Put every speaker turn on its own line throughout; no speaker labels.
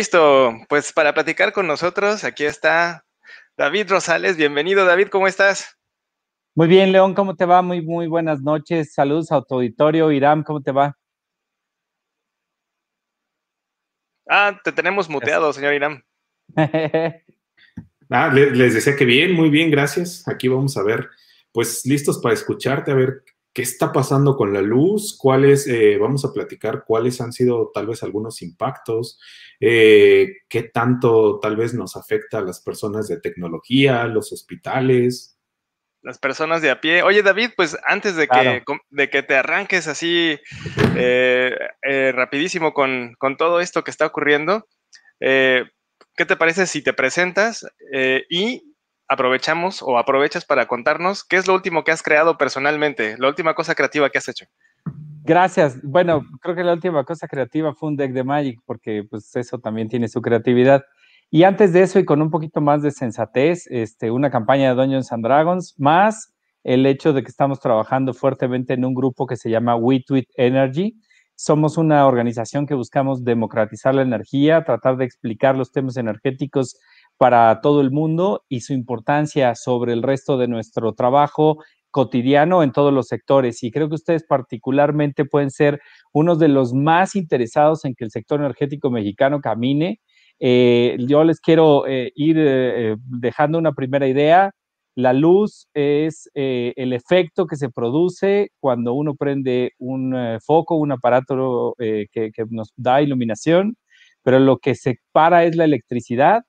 Listo, pues para platicar con nosotros, aquí está David Rosales. Bienvenido, David, ¿cómo estás?
Muy bien, León, ¿cómo te va? Muy, muy buenas noches. Saludos a tu auditorio. Irán, ¿cómo te va?
Ah, te tenemos muteado, señor Irán.
ah, les decía que bien, muy bien, gracias. Aquí vamos a ver, pues listos para escucharte, a ver qué está pasando con la luz, cuáles, eh, vamos a platicar cuáles han sido tal vez algunos impactos, eh, qué tanto tal vez nos afecta a las personas de tecnología, los hospitales.
Las personas de a pie. Oye, David, pues antes de, que, de que te arranques así eh, rapidísimo con, con, todo esto que está ocurriendo, ¿qué te parece si te presentas y aprovechamos o aprovechas para contarnos qué es lo último que has creado personalmente, la última cosa creativa que has hecho.
Gracias. Bueno, creo que la última cosa creativa fue un deck de Magic, porque pues eso también tiene su creatividad. Y antes de eso, y con un poquito más de sensatez, este, una campaña de Dungeons and Dragons, más el hecho de que estamos trabajando fuertemente en un grupo que se llama We Energy. Somos una organización que buscamos democratizar la energía, tratar de explicar los temas energéticos para todo el mundo y su importancia sobre el resto de nuestro trabajo cotidiano en todos los sectores. Y creo que ustedes particularmente pueden ser unos de los más interesados en que el sector energético mexicano camine. Eh, yo les quiero eh, ir eh, dejando una primera idea. La luz es el efecto que se produce cuando uno prende un foco, un aparato que, que nos da iluminación, pero lo que separa es la electricidad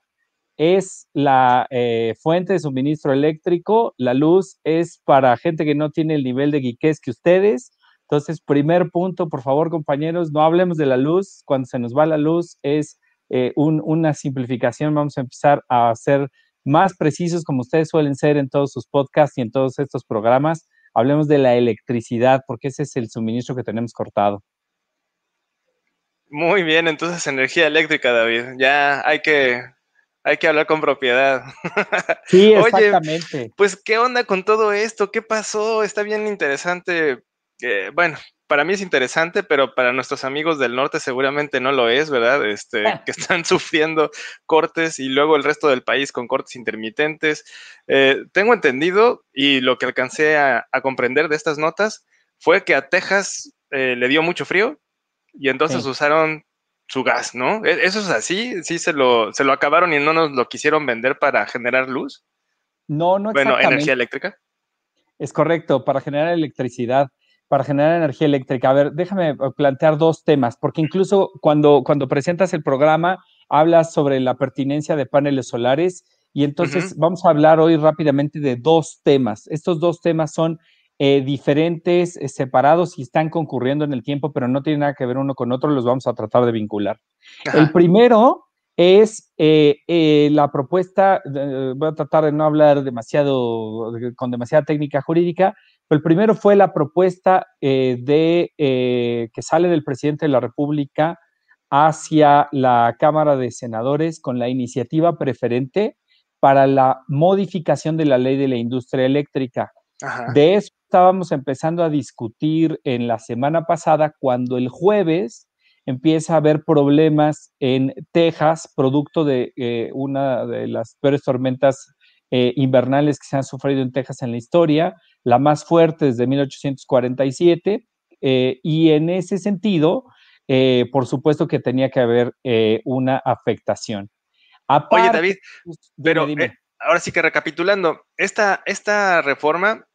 es la eh, fuente de suministro eléctrico, la luz es para gente que no tiene el nivel de guiquez que ustedes. Entonces, primer punto, por favor, compañeros, no hablemos de la luz. Cuando se nos va la luz es eh, una simplificación. Vamos a empezar a ser más precisos como ustedes suelen ser en todos sus podcasts y en todos estos programas. Hablemos de la electricidad, porque ese es el suministro que tenemos cortado.
Muy bien, entonces energía eléctrica, David. Ya hay que hay que hablar con propiedad.
Sí, exactamente.
pues, ¿qué onda con todo esto? ¿Qué pasó? Está bien interesante. Eh, bueno, para mí es interesante, pero para nuestros amigos del norte seguramente no lo es, ¿verdad? Este, que están sufriendo cortes y luego el resto del país con cortes intermitentes. Eh, tengo entendido y lo que alcancé a, comprender de estas notas fue que a Texas eh, le dio mucho frío y entonces usaron su gas, ¿no? E-, ¿Eso es así? ¿Sí se lo, se lo acabaron y no nos lo quisieron vender para generar luz?
No, no exactamente. Bueno, energía eléctrica. Es correcto, para generar electricidad, para generar energía eléctrica. A ver, déjame eh, plantear dos temas, porque incluso cuando, cuando presentas el programa hablas sobre la pertinencia de paneles solares y entonces vamos a hablar hoy rápidamente de dos temas. Estos dos temas son eh, diferentes, eh, separados y están concurriendo en el tiempo, pero no tienen nada que ver uno con otro, los vamos a tratar de vincular. El primero es eh, la propuesta, voy a tratar de no hablar demasiado, con demasiada técnica jurídica, pero el primero fue la propuesta de que sale del presidente de la República hacia la Cámara de Senadores con la iniciativa preferente para la modificación de la ley de la industria eléctrica. De eso estábamos empezando a discutir en la semana pasada cuando el jueves empieza a haber problemas en Texas, producto de eh, una de las peores tormentas eh, invernales que se han sufrido en Texas en la historia, la más fuerte desde 1847, eh, y en ese sentido, por supuesto que tenía que haber una afectación. Oye,
David, pues, pero ahora sí que recapitulando, esta, esta reforma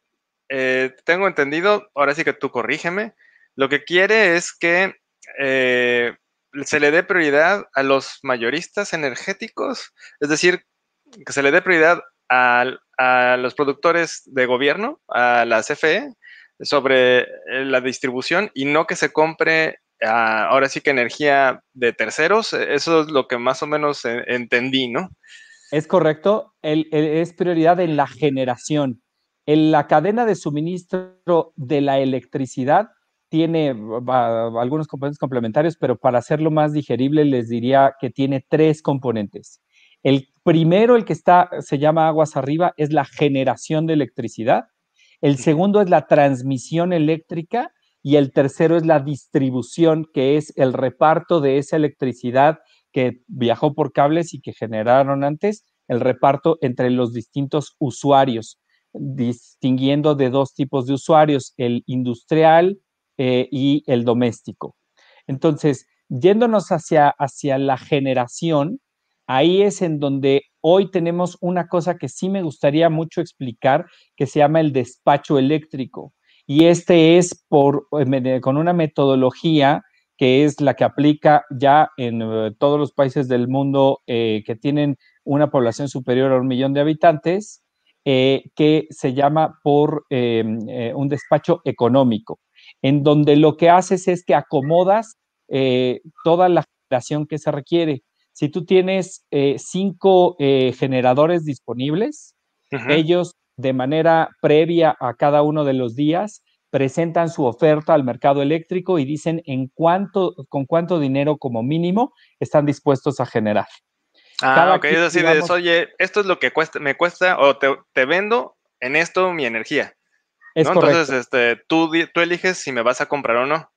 eh, tengo entendido, ahora sí que tú corrígeme, lo que quiere es que eh, se le dé prioridad a los mayoristas energéticos, es decir, que se le dé prioridad a, los productores de gobierno, a la CFE, sobre eh, la distribución y no que se compre ah, ahora sí que energía de terceros. Eso es lo que más o menos entendí, ¿no?
Es correcto, es prioridad en la generación. En la cadena de suministro de la electricidad tiene algunos componentes complementarios, pero para hacerlo más digerible les diría que tiene tres componentes. El primero, el que está, se llama aguas arriba, es la generación de electricidad. El segundo es la transmisión eléctrica y el tercero es la distribución, que es el reparto de esa electricidad que viajó por cables y que generaron antes, el reparto entre los distintos usuarios distinguiendo de dos tipos de usuarios, el industrial eh, y el doméstico. Entonces, yéndonos hacia, hacia la generación, ahí es en donde hoy tenemos una cosa que sí me gustaría mucho explicar, que se llama el despacho eléctrico. Y este es por, eh, con una metodología que es la que aplica ya en eh, todos los países del mundo que tienen una población superior a un millón de habitantes, eh, que se llama por eh, eh, un despacho económico, en donde lo que haces es que acomodas toda la generación que se requiere. Si tú tienes cinco generadores disponibles, ellos de manera previa a cada uno de los días presentan su oferta al mercado eléctrico y dicen en cuánto, con cuánto dinero como mínimo están dispuestos a generar. Ah, ok, es así
oye, esto es lo que me cuesta, o te, vendo en esto mi energía. Entonces, este, tú, tú eliges si me vas a comprar o no.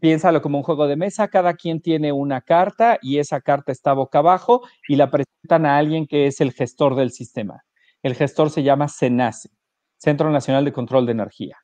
Piénsalo como un juego de mesa, cada quien tiene una carta y esa carta está boca abajo y la presentan a alguien que es el gestor del sistema. El gestor se llama SENACE, Centro Nacional de Control de Energía.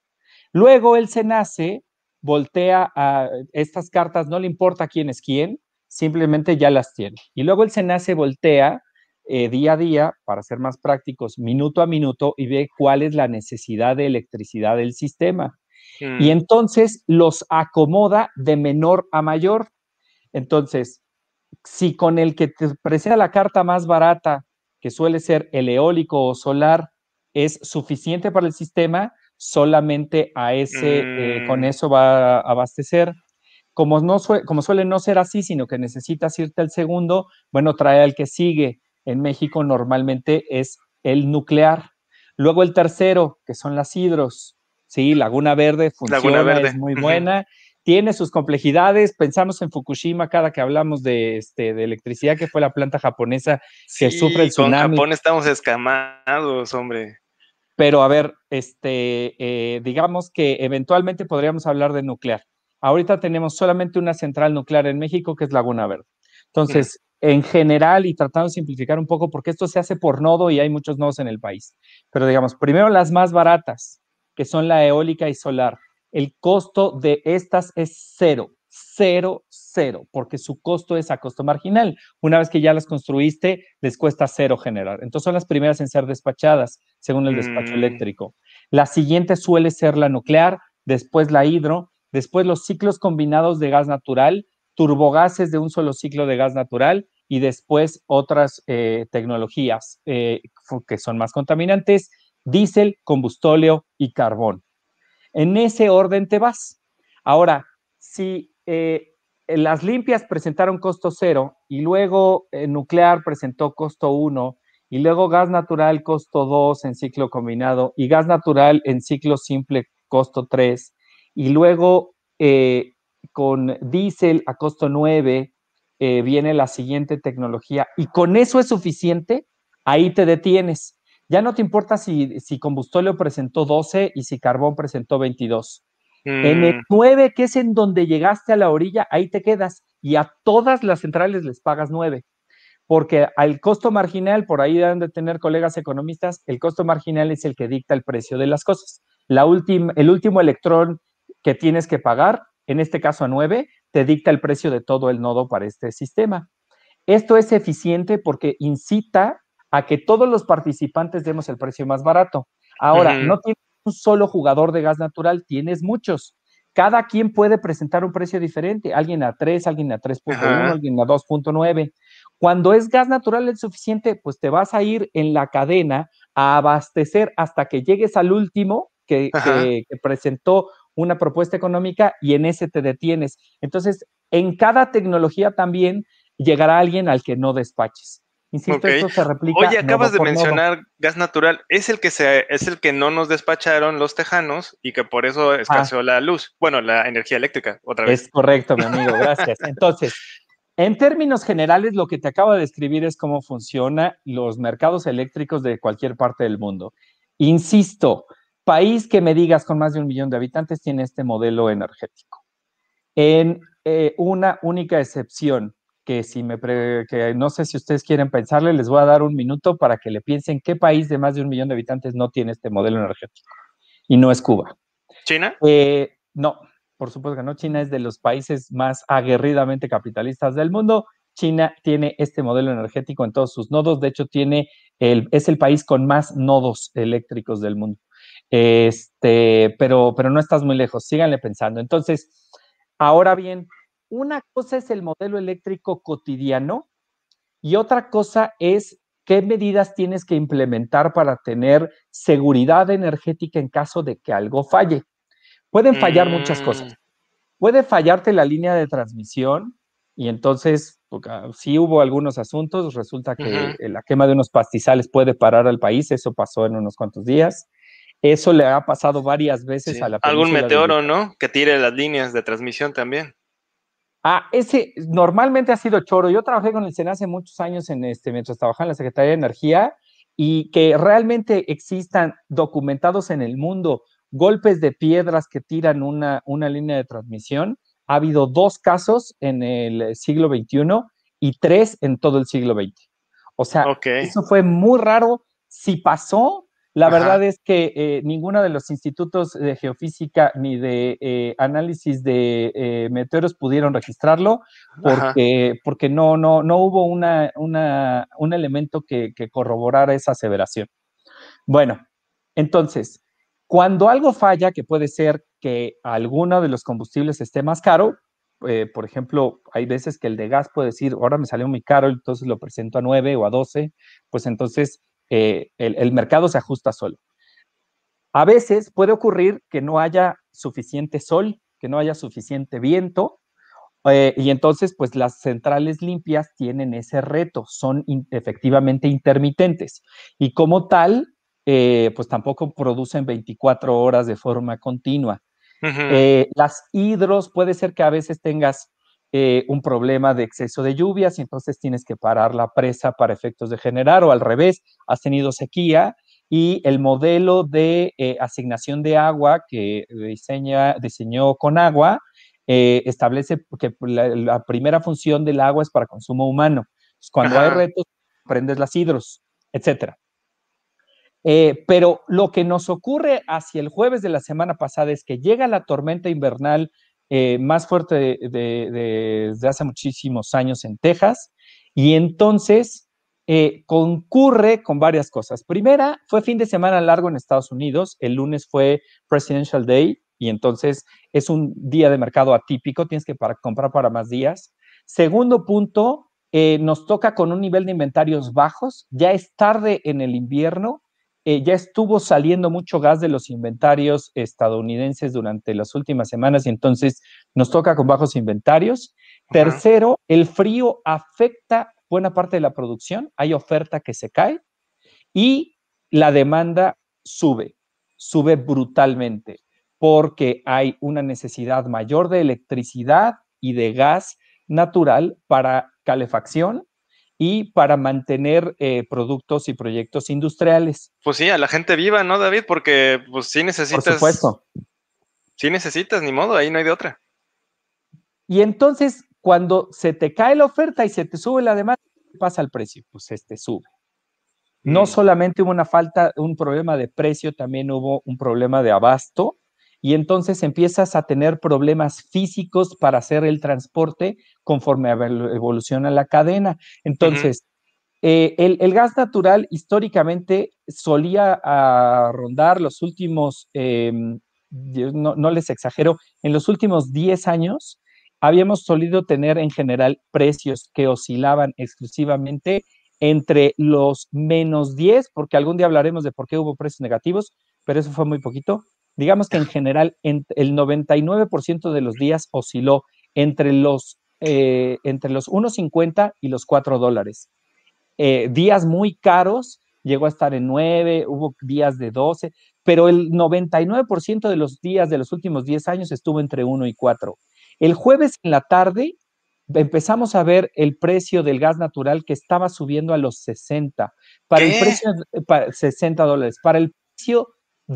Luego el SENACE voltea a estas cartas, no le importa quién es quién, simplemente ya las tiene. Y luego el SENA se voltea eh, día a día, para ser más prácticos, minuto a minuto, y ve cuál es la necesidad de electricidad del sistema. Y mm. entonces los acomoda de menor a mayor. Entonces, si con el que te presenta la carta más barata, que suele ser el eólico o solar, es suficiente para el sistema, solamente a ese, eh, con mm. eso va a abastecer. Como, no suele, como suele no ser así, sino que necesitas irte al segundo, bueno, trae al que sigue. En México normalmente es el nuclear. Luego el tercero, que son las hidros. Sí, Laguna Verde funciona, es muy buena. Tiene sus complejidades. Pensamos en Fukushima cada que hablamos de, este, electricidad, que fue la planta japonesa que sufre el tsunami. Con Japón
estamos escamados, hombre.
Pero a ver, este, eh, digamos que eventualmente podríamos hablar de nuclear. Ahorita tenemos solamente una central nuclear en México, que es Laguna Verde. Entonces, en general, y tratando de simplificar un poco, porque esto se hace por nodo y hay muchos nodos en el país, pero digamos, primero las más baratas, que son la eólica y solar. El costo de estas es cero, cero, cero, porque su costo es a costo marginal. Una vez que ya las construiste, les cuesta cero generar. Entonces son las primeras en ser despachadas, según el despacho mm. eléctrico. La siguiente suele ser la nuclear, después la hidro, Después los ciclos combinados de gas natural, turbogases de un solo ciclo de gas natural y después otras eh, tecnologías eh, que son más contaminantes, diésel, combustóleo y carbón. En ese orden te vas. Ahora, si eh, las limpias presentaron costo cero y luego nuclear presentó costo uno y luego gas natural costo dos en ciclo combinado y gas natural en ciclo simple costo tres, y luego eh, con diésel a costo 9 eh, viene la siguiente tecnología y con eso es suficiente, ahí te detienes. Ya no te importa si, si combustóleo presentó 12 y si carbón presentó 22. En el 9, mm. que es en donde llegaste a la orilla, ahí te quedas y a todas las centrales les pagas 9 porque al costo marginal, por ahí deben de tener colegas economistas, el costo marginal es el que dicta el precio de las cosas. La el último electrón que tienes que pagar, en este caso a 9, te dicta el precio de todo el nodo para este sistema. Esto es eficiente porque incita a que todos los participantes demos el precio más barato. Ahora, no tienes un solo jugador de gas natural, tienes muchos. Cada quien puede presentar un precio diferente, alguien a 3, alguien a 3.1, alguien a 2.9. Cuando es gas natural el suficiente, pues te vas a ir en la cadena a abastecer hasta que llegues al último que presentó una propuesta económica y en ese te detienes. Entonces, en cada tecnología también llegará alguien al que no despaches. Insisto, esto se replica. Oye, acabas de mencionar
gas natural. Es el que se, es el que no nos despacharon los tejanos y que por eso escaseó la luz. Bueno, la energía eléctrica, otra
vez. Es correcto, mi amigo, gracias. Entonces, en términos generales, lo que te acabo de describir es cómo funcionan los mercados eléctricos de cualquier parte del mundo. Insisto, país que me digas con más de un millón de habitantes tiene este modelo energético. En eh, una única excepción, que, si me no sé si ustedes quieren pensarle, les voy a dar un minuto para que le piensen qué país de más de un millón de habitantes no tiene este modelo energético. Y no es Cuba. ¿China? Eh, no, por supuesto que no. China es de los países más aguerridamente capitalistas del mundo. China tiene este modelo energético en todos sus nodos. De hecho, tiene el, es el país con más nodos eléctricos del mundo. Este, pero, pero no estás muy lejos, síganle pensando. Entonces, ahora bien, una cosa es el modelo eléctrico cotidiano y otra cosa es qué medidas tienes que implementar para tener seguridad energética en caso de que algo falle.
Pueden fallar muchas cosas. Mm.
Puede fallarte la línea de transmisión y entonces, si hubo algunos asuntos, resulta que la quema de unos pastizales puede parar al país, eso pasó en unos cuantos días. Eso le ha pasado varias veces a la Algún meteoro,
¿no? Que tire las líneas de transmisión también.
Ah, ese normalmente ha sido choro. Yo trabajé con el SENA hace muchos años en este, mientras trabajaba en la Secretaría de Energía, y que realmente existan documentados en el mundo golpes de piedras que tiran una, una línea de transmisión. Ha habido dos casos en el siglo XXI y tres en todo el siglo XX. O sea, eso fue muy raro. Si pasó, la verdad es que eh, ninguno de los institutos de geofísica ni de eh, análisis de eh, meteoros pudieron registrarlo porque, porque no, no, no hubo una, un elemento que, corroborara esa aseveración. Bueno, entonces, cuando algo falla, que puede ser que alguno de los combustibles esté más caro, por ejemplo, hay veces que el de gas puede decir, ahora me salió muy caro, entonces lo presento a 9 o a 12, pues entonces eh, el, mercado se ajusta solo. A veces puede ocurrir que no haya suficiente sol, que no haya suficiente viento, eh, y entonces, pues las centrales limpias tienen ese reto, son efectivamente intermitentes y como tal, eh, pues tampoco producen 24 horas de forma continua. las hidros puede ser que a veces tengas eh, un problema de exceso de lluvias y entonces tienes que parar la presa para efectos de generar o al revés, has tenido sequía y el modelo de eh, asignación de agua que diseña, diseñó con agua eh, establece que la, primera función del agua es para consumo humano. cuando hay retos, prendes las hidros, etcétera. pero lo que nos ocurre hacia el jueves de la semana pasada es que llega la tormenta invernal eh, más fuerte desde hace muchísimos años en Texas. Y entonces eh, concurre con varias cosas. Primera, fue fin de semana largo en Estados Unidos. El lunes fue Presidential Day y entonces es un día de mercado atípico. Tienes que para, comprar para más días. Segundo punto, eh, nos toca con un nivel de inventarios bajos. Ya es tarde en el invierno eh, ya estuvo saliendo mucho gas de los inventarios estadounidenses durante las últimas semanas y entonces nos toca con bajos inventarios. Tercero, el frío afecta buena parte de la producción, hay oferta que se cae y la demanda sube, sube brutalmente porque hay una necesidad mayor de electricidad y de gas natural para calefacción y para mantener eh, productos y proyectos industriales.
Pues sí, a la gente viva, ¿no, David? Porque pues sí necesitas... Por supuesto. Sí necesitas, ni modo, ahí no hay de otra.
Y entonces, cuando se te cae la oferta y se te sube la demanda, ¿qué pasa al precio? Pues este sube. No mm. solamente hubo una falta, un problema de precio, también hubo un problema de abasto y entonces empiezas a tener problemas físicos para hacer el transporte conforme evoluciona la cadena. Entonces, eh, el, gas natural históricamente solía ah, rondar los últimos, eh, no, no, les exagero, en los últimos 10 años habíamos solido tener en general precios que oscilaban exclusivamente entre los menos 10, porque algún día hablaremos de por qué hubo precios negativos, pero eso fue muy poquito, digamos que en general el 99% de los días osciló entre los, eh, entre los 1,50 y los 4 dólares. Eh, días muy caros, llegó a estar en 9, hubo días de 12, pero el 99% de los días de los últimos 10 años estuvo entre 1 y 4. El jueves en la tarde empezamos a ver el precio del gas natural que estaba subiendo a los 60, para el precio para 60 dólares, para el precio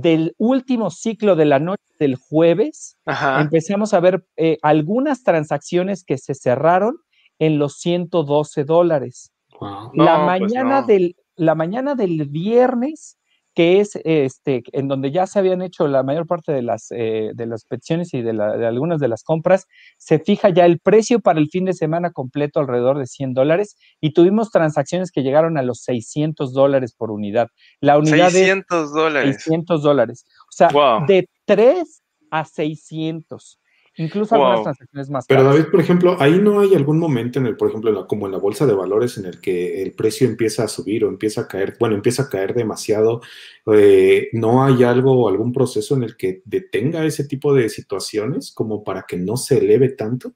del último ciclo de la noche del jueves, empezamos a ver eh, algunas transacciones que se cerraron en los 112 dólares. la, pues mañana del, la mañana del viernes que es este, en donde ya se habían hecho la mayor parte de las, eh, de las peticiones y de, algunas de las compras, se fija ya el precio para el fin de semana completo alrededor de 100 dólares y tuvimos transacciones que llegaron a los 600 dólares por unidad. La unidad 600 dólares. 600 dólares. O sea, de 3 a 600. Incluso algunas transacciones más. Pero David, por ejemplo, ahí no hay
algún momento en el, por ejemplo, como en la bolsa de valores en el que el precio empieza a subir o empieza a caer, bueno, empieza a caer demasiado. Eh, ¿No hay algo, algún proceso en el que detenga ese tipo de situaciones como para que no se
eleve tanto?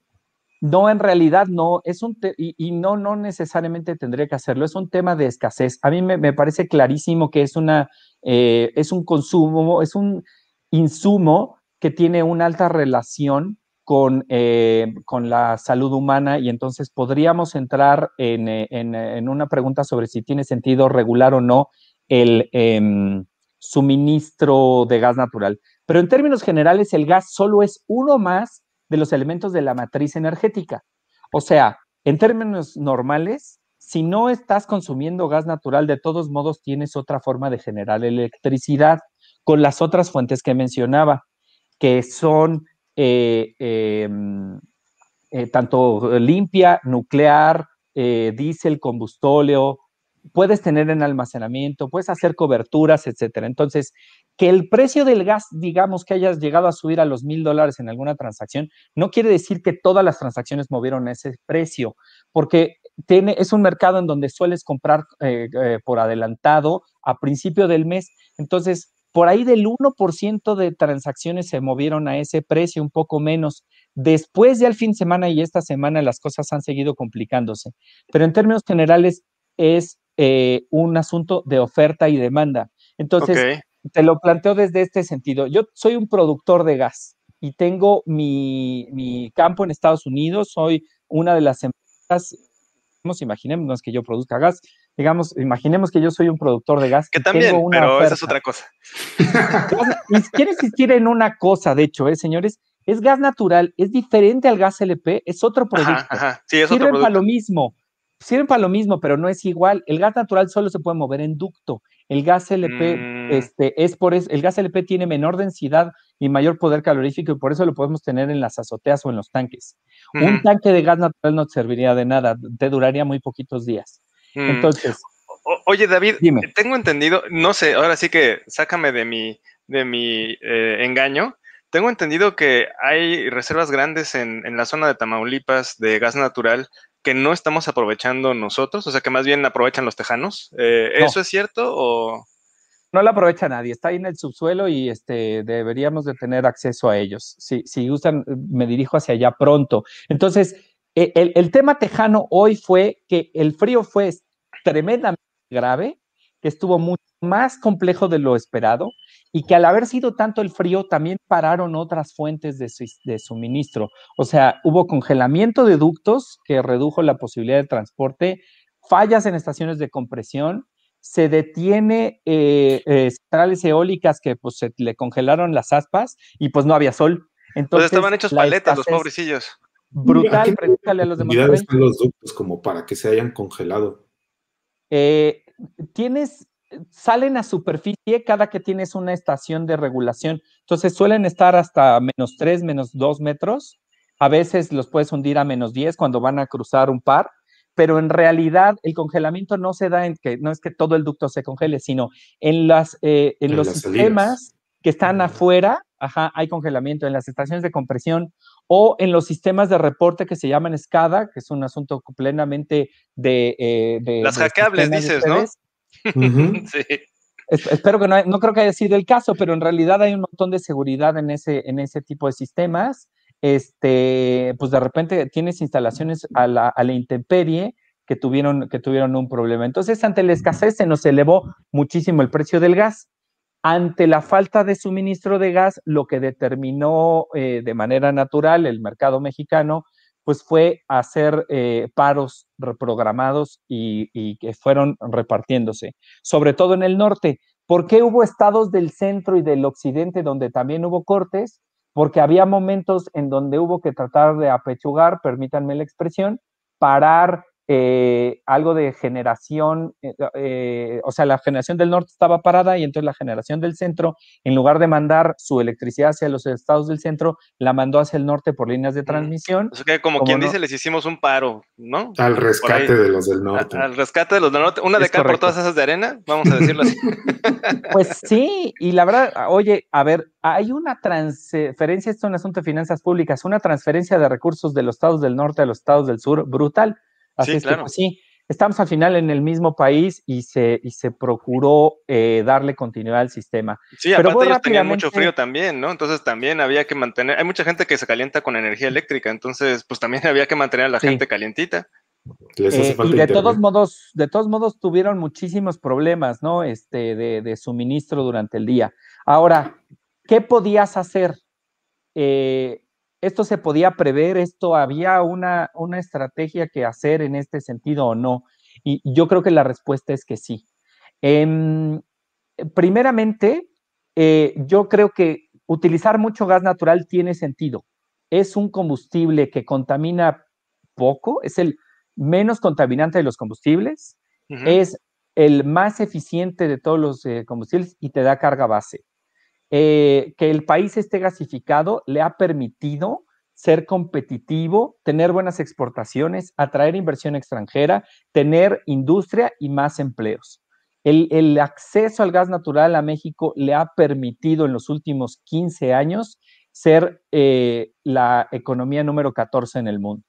No, en realidad no, es un y, no, no necesariamente tendría que hacerlo, es un tema de escasez. A mí me, parece clarísimo que es una, eh, es un consumo, es un insumo que tiene una alta relación eh, con, la salud humana y entonces podríamos entrar eh, eh, en, una pregunta sobre si tiene sentido regular o no el em, suministro de gas natural. Pero en términos generales, el gas solo es uno más de los elementos de la matriz energética. O sea, en términos normales, si no estás consumiendo gas natural, de todos modos tienes otra forma de generar electricidad con las otras fuentes que mencionaba que son eh, em, eh, tanto limpia, nuclear, eh, diésel, combustóleo, puedes tener en almacenamiento, puedes hacer coberturas, etcétera. Entonces, que el precio del gas, digamos que hayas llegado a subir a los mil dólares en alguna transacción, no quiere decir que todas las transacciones movieron ese precio, porque es un mercado en donde sueles comprar por adelantado a principio del mes. Entonces, por ahí del 1% de transacciones se movieron a ese precio, un poco menos. Después de al fin de semana y esta semana las cosas han seguido complicándose. Pero en términos generales es eh, un asunto de oferta y demanda. Entonces, te lo planteo desde este sentido. Yo soy un productor de gas y tengo mi, mi campo en Estados Unidos, soy una de las empresas, imaginemos que yo produzca gas, digamos, imaginemos que yo soy un productor de gas. Que también, pero esa es otra cosa. Quiere quiero insistir en una cosa, de hecho, ¿eh? señores, es gas natural, es diferente al gas LP, es otro producto. Sí, es Sirven para lo mismo, sirven para lo mismo, pero no es igual. El gas natural solo se puede mover en ducto. El gas LP mm. este, es por el gas LP tiene menor densidad y mayor poder calorífico y por eso lo podemos tener en las azoteas o en los tanques. Un tanque de gas natural no te serviría de nada, te duraría muy poquitos días. Mm. Entonces.
oye, David, tengo entendido, no sé, ahora sí que sácame de mi, de mi eh, engaño. Tengo entendido que hay reservas grandes en, la zona de Tamaulipas de gas natural que no estamos aprovechando nosotros, o sea, que más bien aprovechan los tejanos. Eh, ¿Eso es cierto o...?
No la aprovecha nadie, está ahí en el subsuelo y este, deberíamos de tener acceso a ellos. Si, si gustan, me dirijo hacia allá pronto. Entonces, eh, el, tema tejano hoy fue que el frío fue tremendamente grave, que estuvo mucho más complejo de lo esperado y que al haber sido tanto el frío también pararon otras fuentes de, suministro. O sea, hubo congelamiento de ductos que redujo la posibilidad de transporte, fallas en estaciones de compresión, se detiene eh, eh, centrales eólicas que pues, se le congelaron las aspas y pues no había sol. Pues, Entonces estaban hechos paletas los pobrecillos brutal, pregúntale a los demás. están
los ductos como para que se hayan congelado?
Eh, tienes, salen a superficie cada que tienes una estación de regulación. Entonces suelen estar hasta menos 3, menos 2 metros. A veces los puedes hundir a menos 10 cuando van a cruzar un par, pero en realidad el congelamiento no se da en que, no es que todo el ducto se congele, sino en, las, eh, los sistemas que están ah. afuera, hay congelamiento en las estaciones de compresión o en los sistemas de reporte que se llaman SCADA, que es un asunto plenamente de... Eh, Las hackeables, dices, ¿no? sí. espero que no, no creo que haya sido el caso, pero en realidad hay un montón de seguridad en ese, en ese tipo de sistemas. Este, pues de repente tienes instalaciones a la, a la intemperie que tuvieron, que tuvieron un problema. Entonces, ante la escasez se nos elevó muchísimo el precio del gas ante la falta de suministro de gas, lo que determinó eh, de manera natural el mercado mexicano, pues fue hacer eh, paros reprogramados y, y, que fueron repartiéndose, sobre todo en el norte. ¿Por qué hubo estados del centro y del occidente donde también hubo cortes? Porque había momentos en donde hubo que tratar de apechugar, permítanme la expresión, parar eh, algo de generación, eh, eh, o sea, la generación del norte estaba parada y entonces la generación del centro, en lugar de mandar su electricidad hacia los estados del centro, la mandó hacia el norte por líneas de mm, transmisión.
que como, quien dice, les hicimos un paro, ¿no? Al rescate de los del norte. al rescate de los del norte, una de cada por todas esas de arena, vamos a decirlo así.
pues sí, y la verdad, ah, oye, a ver, hay una transferencia, esto es un asunto de finanzas públicas, una transferencia de recursos de los estados del norte a los estados del sur brutal Así es claro. Pues, sí, estamos al final en el mismo país y se, se procuró eh, darle continuidad al sistema. Sí, Pero aparte ellos tenían mucho frío
también, ¿no? Entonces también había que mantener, hay mucha gente que se calienta con energía eléctrica, entonces pues también había que mantener a la gente calientita. Eh, y de todos
modos, de todos modos tuvieron muchísimos problemas, ¿no? Este, de, de suministro durante el día. Ahora, ¿qué podías hacer? Eh, esto se podía prever, esto había una, estrategia que hacer en este sentido o no. Y yo creo que la respuesta es que sí. Em, primeramente, eh, yo creo que utilizar mucho gas natural tiene sentido. Es un combustible que contamina poco, es el menos contaminante de los combustibles, es el más eficiente de todos los eh, combustibles y te da carga base. Eh, que el país esté gasificado le ha permitido ser competitivo, tener buenas exportaciones, atraer inversión extranjera, tener industria y más empleos. El, acceso al gas natural a México le ha permitido en los últimos 15 años ser eh, la economía número 14 en el mundo.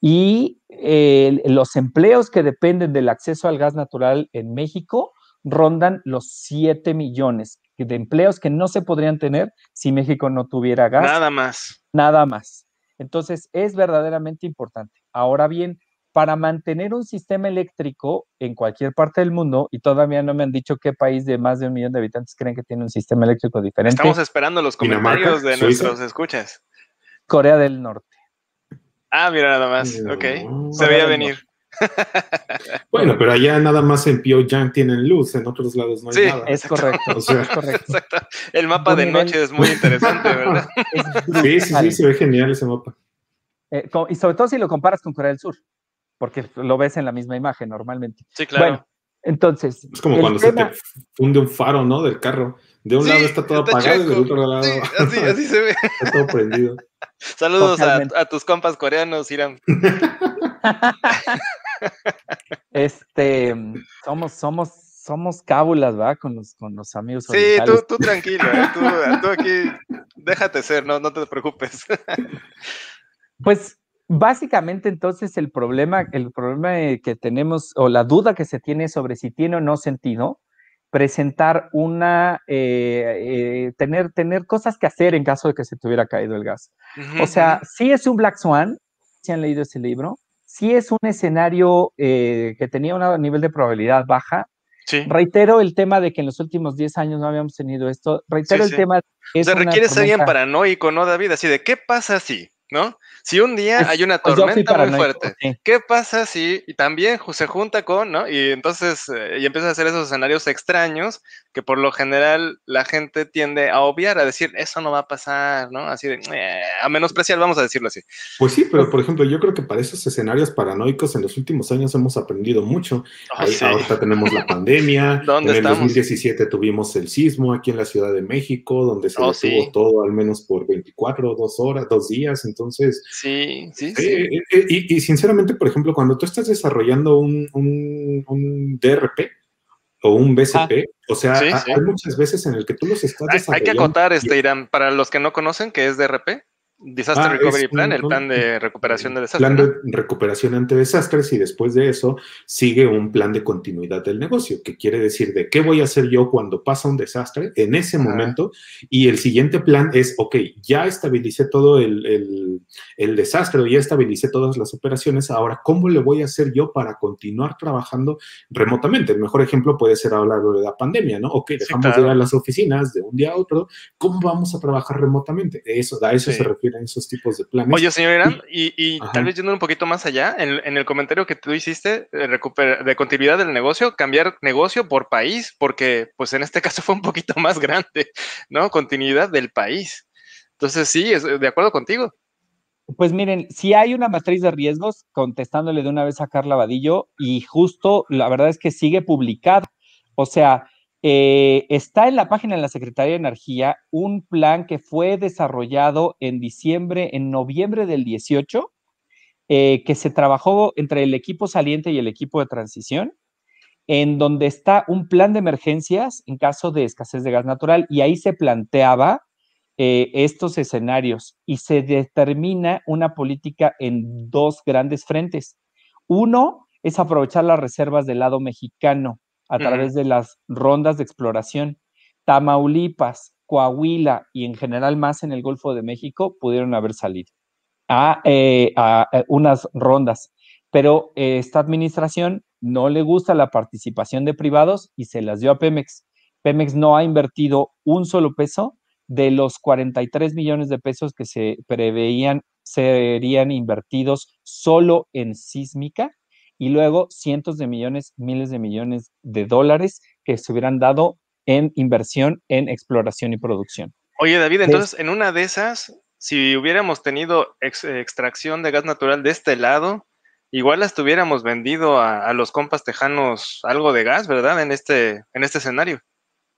Y eh, los empleos que dependen del acceso al gas natural en México rondan los 7 millones, de empleos que no se podrían tener si México no tuviera gas. Nada más. Nada más. Entonces, es verdaderamente importante. Ahora bien, para mantener un sistema eléctrico en cualquier parte del mundo, y todavía no me han dicho qué país de más de un millón de habitantes creen que tiene un sistema eléctrico diferente. Estamos esperando los comentarios de nuestros escuchas. Corea del Norte.
Ah, mira nada más. Ok. Se veía venir.
bueno, pero allá nada más en Pyongyang tienen luz, en otros lados no hay nada. Es correcto, es correcto.
El mapa de noche es muy interesante, ¿verdad? sí, sí, sí, se ve genial ese mapa. Eh, y sobre todo si lo comparas con Corea del Sur, porque lo ves en la misma imagen normalmente. Sí, claro. entonces. Es como cuando se te
funde un faro, ¿no? Del carro. De un lado está todo apagado y del otro lado. así, se ve. Está todo prendido.
Saludos a,
tus compas coreanos, Irán
este, mm, somos, somos, somos cábulas, va, Con los, con los amigos. Sí, tú, tranquilo,
¿eh? tú, aquí déjate ser, no, no te preocupes.
pues básicamente entonces el problema, el problema eh, que tenemos o la duda que se tiene sobre si tiene o no sentido presentar una, eh, tener, tener cosas que hacer en caso de que se tuviera caído el gas. O sea, si es un Black Swan, si han leído ese libro, si es un escenario eh, que tenía un nivel de probabilidad baja. Reitero el tema de que en los últimos 10 años no habíamos tenido esto. Reitero el tema. se o sea, requiere ser bien
paranoico, ¿no, David? Así de, ¿qué pasa si? ¿No? Si un día hay una pues tormenta muy fuerte, ¿qué pasa si y también se junta con, ¿no? Y entonces, eh, y empieza a hacer esos escenarios extraños que por lo general la gente tiende a obviar, a decir, eso no va a pasar, ¿no? Así de, eh, a menospreciar, vamos a decirlo así.
Pues sí, pero por ejemplo, yo creo que para esos escenarios paranoicos en los últimos años hemos aprendido mucho. Ah, ahorita tenemos la pandemia, ¿Dónde en el 2017 tuvimos el sismo aquí en la Ciudad de México, donde se oh, detuvo todo al menos por 24, dos horas, dos días, entonces... Sí, sí, sí. Eh, eh, y, sinceramente, por ejemplo, cuando tú estás desarrollando un, un, un DRP, o un BCP. Ah, o sea, hay muchas veces en el que tú los
estás hay que acotar, este Irán, para los que no conocen, que es DRP. Disaster ah, Recovery Plan, el plan de recuperación de desastres. Plan
de recuperación ante desastres y después de eso sigue un plan de continuidad del negocio, que quiere decir de qué voy a hacer yo cuando pasa un desastre en ese momento y el siguiente plan es, ok, ya estabilicé todo el, el, el desastre, ya estabilicé todas las operaciones, ahora cómo le voy a hacer yo para continuar trabajando remotamente. El mejor ejemplo puede ser hablar de la pandemia, ¿no? Ok, dejamos de ir a las oficinas de un día a otro, ¿cómo vamos a trabajar remotamente? Eso, a eso se refiere esos tipos de planes. Oye, señor
Irán, y, tal vez yendo un poquito más allá, en, el comentario que tú hiciste de, eh, de continuidad del negocio, cambiar negocio por país, porque pues en este caso fue un poquito más grande, ¿no? Continuidad del país. Entonces, sí, es, eh, de acuerdo contigo.
Pues miren, si hay una matriz de riesgos, contestándole de una vez a Carla Vadillo, y justo la verdad es que sigue publicada. O sea, eh, está en la página de la Secretaría de Energía un plan que fue desarrollado en diciembre, en noviembre del 18, eh, que se trabajó entre el equipo saliente y el equipo de transición, en donde está un plan de emergencias en caso de escasez de gas natural y ahí se planteaba eh, estos escenarios y se determina una política en dos grandes frentes. Uno es aprovechar las reservas del lado mexicano a través de las rondas de exploración. Tamaulipas, Coahuila y en general más en el Golfo de México pudieron haber salido a, eh, eh, unas rondas, pero eh, esta administración no le gusta la participación de privados y se las dio a Pemex. Pemex no ha invertido un solo peso de los 43 millones de pesos que se preveían serían invertidos solo en sísmica, y luego cientos de millones, miles de millones de dólares que se hubieran dado en inversión en exploración y producción.
Oye, David, entonces en una de esas, si hubiéramos tenido extracción de gas natural de este lado, igual las tuviéramos vendido a, a, los compas tejanos algo de gas, ¿verdad? En este, en este escenario.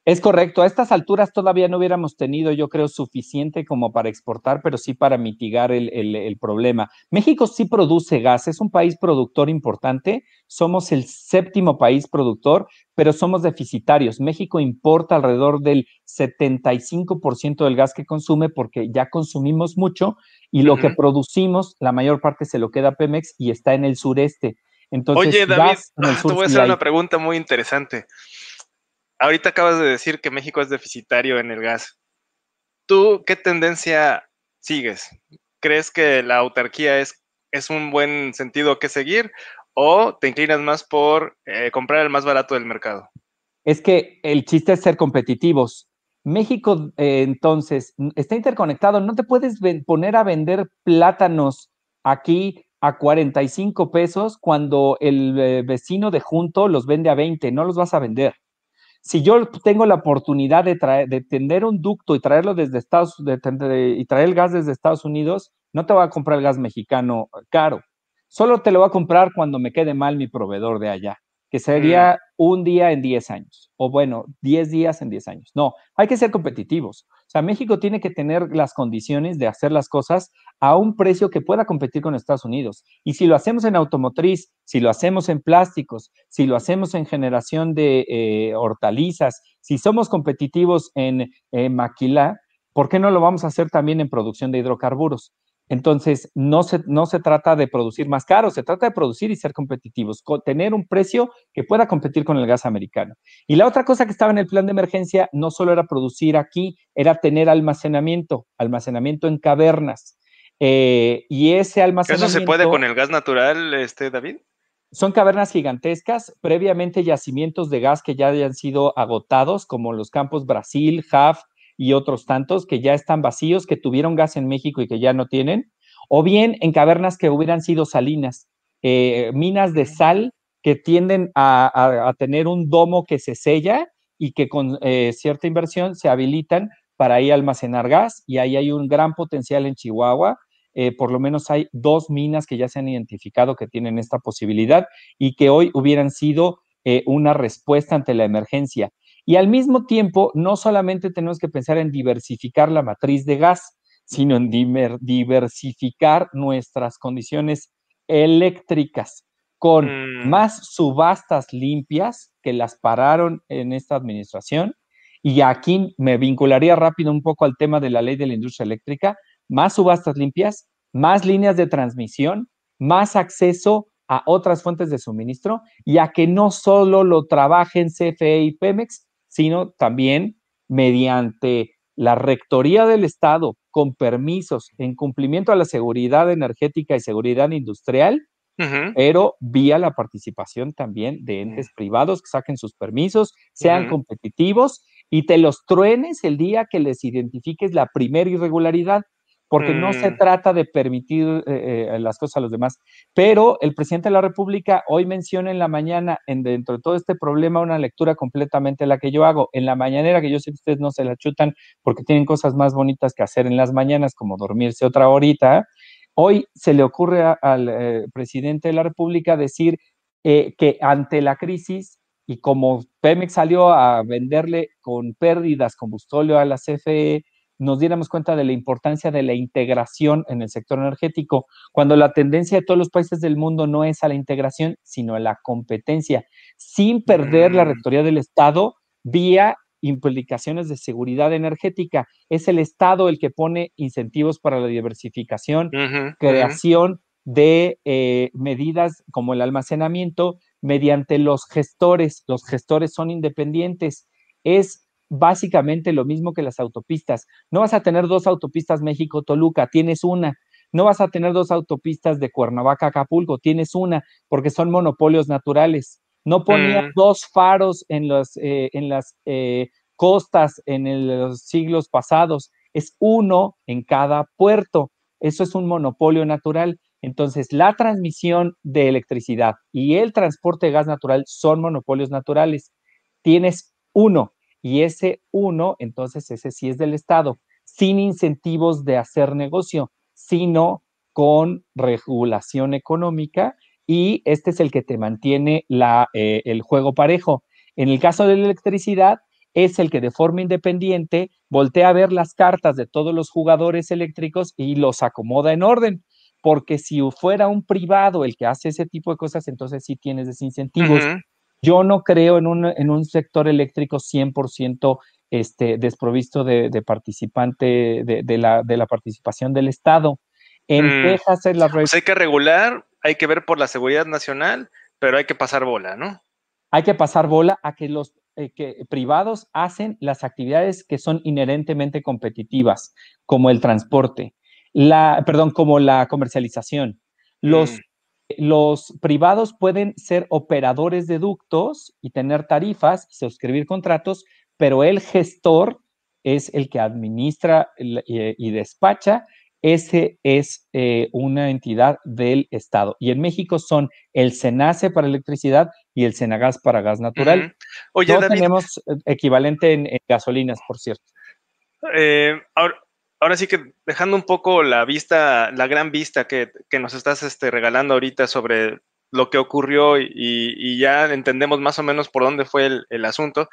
Es correcto, a estas alturas todavía no hubiéramos tenido, yo creo, suficiente como para exportar, pero sí para mitigar el, problema. México sí produce gas, es un país productor importante, somos el séptimo país productor, pero somos deficitarios. México importa alrededor del 75% del gas que consume porque ya consumimos mucho y lo que producimos, la mayor parte se lo queda Pemex y está en el sureste. Entonces, Oye, David, voy a hacer una
pregunta muy interesante ahorita acabas de decir que México es deficitario en el gas. ¿Tú qué tendencia sigues? ¿Crees que la autarquía es, es un buen sentido que seguir o te inclinas más por eh,
comprar el más barato del mercado? Es que el chiste es ser competitivos. México eh, entonces está interconectado, no te puedes poner a vender plátanos aquí a 45 pesos cuando el eh, vecino de junto los vende a 20, no los vas a vender si yo tengo la oportunidad de, traer, de tender un ducto y traerlo desde Estados y traer el gas desde Estados Unidos, no te voy a comprar el gas mexicano caro. Solo te lo voy a comprar cuando me quede mal mi proveedor de allá, que sería mm. un día en 10 años, o bueno, 10 días en 10 años. No, hay que ser competitivos. O sea, México tiene que tener las condiciones de hacer las cosas a un precio que pueda competir con Estados Unidos. Y si lo hacemos en automotriz, si lo hacemos en plásticos, si lo hacemos en generación de eh, hortalizas, si somos competitivos en eh, ¿por qué no lo vamos a hacer también en producción de hidrocarburos? Entonces, no se, no se trata de producir más caro, se trata de producir y ser competitivos, tener un precio que pueda competir con el gas americano. Y la otra cosa que estaba en el plan de emergencia no solo era producir aquí, era tener almacenamiento, almacenamiento en cavernas. Eh, y ese almacenamiento... ¿Eso se puede con el
gas natural, este, David?
Son cavernas gigantescas, previamente yacimientos de gas que ya hayan sido agotados, como los campos Brasil, Haft y otros tantos que ya están vacíos, que tuvieron gas en México y que ya no tienen, o bien en cavernas que hubieran sido salinas, eh, minas de sal que tienden a, tener un domo que se sella y que con eh, cierta inversión se habilitan para ahí almacenar gas y ahí hay un gran potencial en Chihuahua. Eh, por lo menos hay dos minas que ya se han identificado que tienen esta posibilidad y que hoy hubieran sido una respuesta ante la emergencia. Y al mismo tiempo, no solamente tenemos que pensar en diversificar la matriz de gas, sino en diversificar nuestras condiciones eléctricas con mm. más subastas limpias que las pararon en esta administración. Y aquí me vincularía rápido un poco al tema de la ley de la industria eléctrica, más subastas limpias, más líneas de transmisión, más acceso a otras fuentes de suministro ya que no solo lo trabajen CFE y Pemex, sino también mediante la Rectoría del Estado con permisos en cumplimiento a la seguridad energética y seguridad industrial, pero vía la participación también de mm. entes privados que saquen sus permisos, sean competitivos y te los truenes el día que les identifiques la primera irregularidad porque no se mm. trata de permitir eh, eh, las cosas a los demás. Pero el presidente de la República hoy menciona en la mañana, dentro de todo este problema, una lectura completamente la que yo hago, en la mañanera, que yo sé que ustedes no se la chutan porque tienen cosas más bonitas que hacer en las mañanas, como dormirse otra horita. Hoy se le ocurre al eh, presidente de la República decir que ante la crisis y como Pemex salió a venderle con pérdidas con bustolio a la CFE, nos diéramos cuenta de la importancia de la integración en el sector energético, cuando la tendencia de todos los países del mundo no es a la integración, sino a la competencia, sin perder la mm. rectoría del Estado vía implicaciones de seguridad energética. Es el Estado el que pone incentivos para la diversificación, creación de eh, medidas como el almacenamiento mediante los gestores. Los gestores son independientes. Es básicamente lo mismo que las autopistas. No vas a tener dos autopistas México-Toluca, tienes una. No vas a tener dos autopistas de Cuernavaca Acapulco, tienes una, porque son monopolios naturales. No ponías mm. dos faros en, eh, en las eh, costas en los siglos pasados, es uno en cada puerto. Eso es un monopolio natural. Entonces, la transmisión de electricidad y el transporte de gas natural son monopolios naturales. Tienes uno, y ese uno, entonces ese sí es del Estado, sin incentivos de hacer negocio, sino con regulación económica y este es el que te mantiene la, eh, el juego parejo. En el caso de la electricidad, es el que de forma independiente voltea a ver las cartas de todos los jugadores eléctricos y los acomoda en orden. Porque si fuera un privado el que hace ese tipo de cosas, entonces sí tienes desincentivos. Yo no creo en un, sector eléctrico 100% este, desprovisto de, participante, de, la, participación del Estado. Mm. la pues
hay que regular, hay que ver por la seguridad nacional, pero hay que pasar bola, ¿no?
Hay que pasar bola a que los eh, privados hacen las actividades que son inherentemente competitivas, como el transporte, la, perdón, como la comercialización. Los mm los privados pueden ser operadores de ductos y tener tarifas y suscribir contratos, pero el gestor es el que administra y despacha. Ese es eh, una entidad del Estado. Y en México son el SENACE para electricidad y el SENAGAS para gas natural. tenemos eh, equivalente en, gasolinas, por cierto.
Eh, ahora, ahora sí que dejando un poco la vista, la gran vista que, nos estás este, regalando ahorita sobre lo que ocurrió y, ya entendemos más o menos por dónde fue el, asunto,